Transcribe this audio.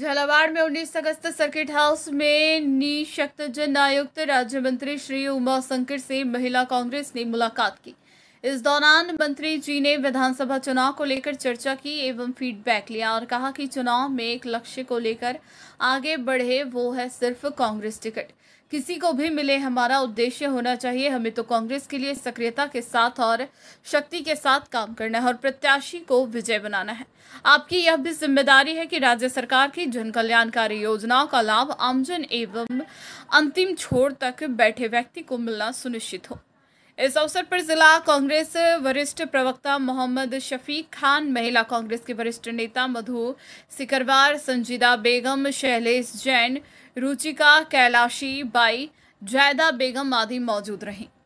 झालावाड़ में 19 अगस्त circuit house में निशक्तजन जन आयुक्त राज्य मंत्री श्री उमा शंकर से महिला कांग्रेस ने मुलाकात की इस दौरान मंत्री जी ने विधानसभा चुनाव को लेकर चर्चा की एवं फीडबैक लिया और कहा कि चुनाव में एक लक्ष्य को लेकर आगे बढ़े वो है सिर्फ कांग्रेस टिकट किसी को भी मिले हमारा उद्देश्य होना चाहिए हमें तो कांग्रेस के लिए सक्रियता के साथ और शक्ति के साथ काम करना है और प्रत्याशी को विजय बनाना है आपकी यह भी जिम्मेदारी है कि राज्य सरकार की जन कल्याणकारी योजनाओं का लाभ आमजन एवं अंतिम छोर तक बैठे व्यक्ति को मिलना सुनिश्चित हो इस अवसर पर जिला कांग्रेस वरिष्ठ प्रवक्ता मोहम्मद शफीक खान महिला कांग्रेस के वरिष्ठ नेता मधु सिकरवार संजीदा बेगम शैलेश जैन रुचिका कैलाशी बाई जैदा बेगम आदि मौजूद रहीं